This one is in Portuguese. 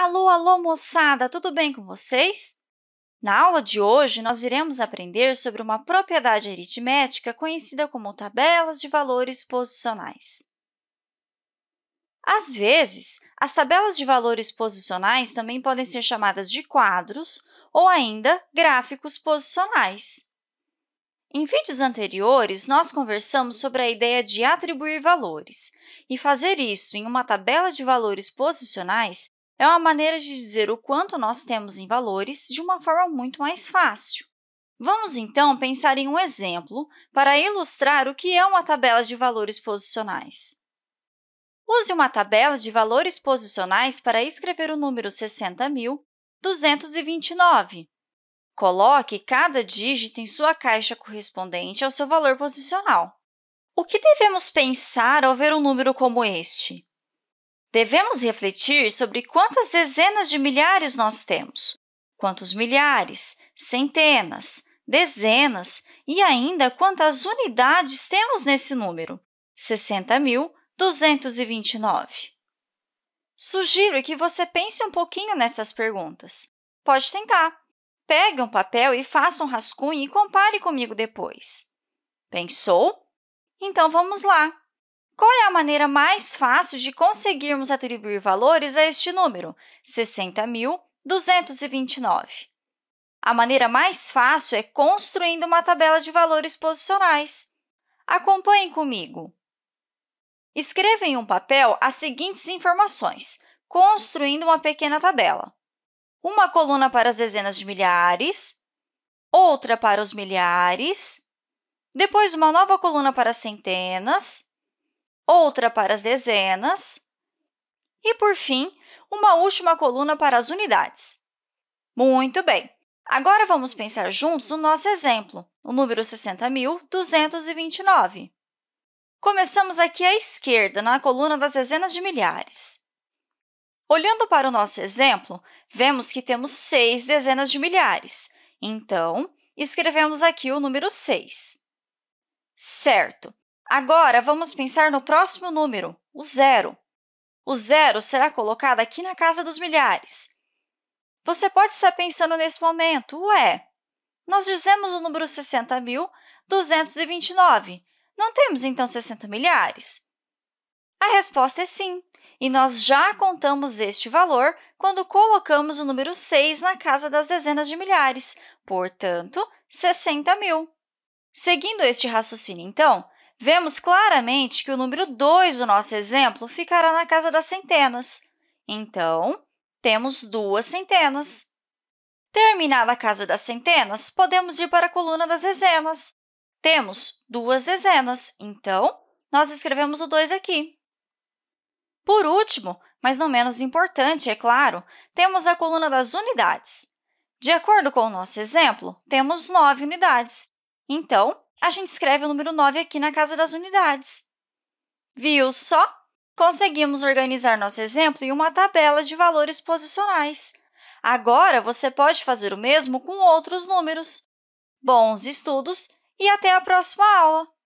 Alô, alô, moçada! Tudo bem com vocês? Na aula de hoje, nós iremos aprender sobre uma propriedade aritmética conhecida como tabelas de valores posicionais. Às vezes, as tabelas de valores posicionais também podem ser chamadas de quadros ou ainda gráficos posicionais. Em vídeos anteriores, nós conversamos sobre a ideia de atribuir valores, e fazer isso em uma tabela de valores posicionais é uma maneira de dizer o quanto nós temos em valores de uma forma muito mais fácil. Vamos, então, pensar em um exemplo para ilustrar o que é uma tabela de valores posicionais. Use uma tabela de valores posicionais para escrever o número 60.229. Coloque cada dígito em sua caixa correspondente ao seu valor posicional. O que devemos pensar ao ver um número como este? Devemos refletir sobre quantas dezenas de milhares nós temos, quantos milhares, centenas, dezenas e ainda quantas unidades temos nesse número, 60.229. Sugiro que você pense um pouquinho nessas perguntas. Pode tentar. Pegue um papel e faça um rascunho e compare comigo depois. Pensou? Então, vamos lá! Qual é a maneira mais fácil de conseguirmos atribuir valores a este número, 60.229? A maneira mais fácil é construindo uma tabela de valores posicionais. Acompanhem comigo. Escreva em um papel as seguintes informações, construindo uma pequena tabela. Uma coluna para as dezenas de milhares, outra para os milhares, depois uma nova coluna para centenas, outra para as dezenas e, por fim, uma última coluna para as unidades. Muito bem! Agora vamos pensar juntos no nosso exemplo, o número 60.229. Começamos aqui à esquerda, na coluna das dezenas de milhares. Olhando para o nosso exemplo, vemos que temos seis dezenas de milhares. Então, escrevemos aqui o número 6. Certo! Agora, vamos pensar no próximo número, o zero. O zero será colocado aqui na casa dos milhares. Você pode estar pensando nesse momento, ué, nós dizemos o número 60.229. Não temos, então, 60 milhares? A resposta é sim, e nós já contamos este valor quando colocamos o número 6 na casa das dezenas de milhares, portanto, 60 mil. Seguindo este raciocínio, então, vemos claramente que o número 2 do nosso exemplo ficará na casa das centenas. Então, temos duas centenas. Terminada a casa das centenas, podemos ir para a coluna das dezenas. Temos duas dezenas, então, nós escrevemos o 2 aqui. Por último, mas não menos importante, é claro, temos a coluna das unidades. De acordo com o nosso exemplo, temos nove unidades. Então, a gente escreve o número 9 aqui na casa das unidades. Viu só? Conseguimos organizar nosso exemplo em uma tabela de valores posicionais. Agora, você pode fazer o mesmo com outros números. Bons estudos e até a próxima aula!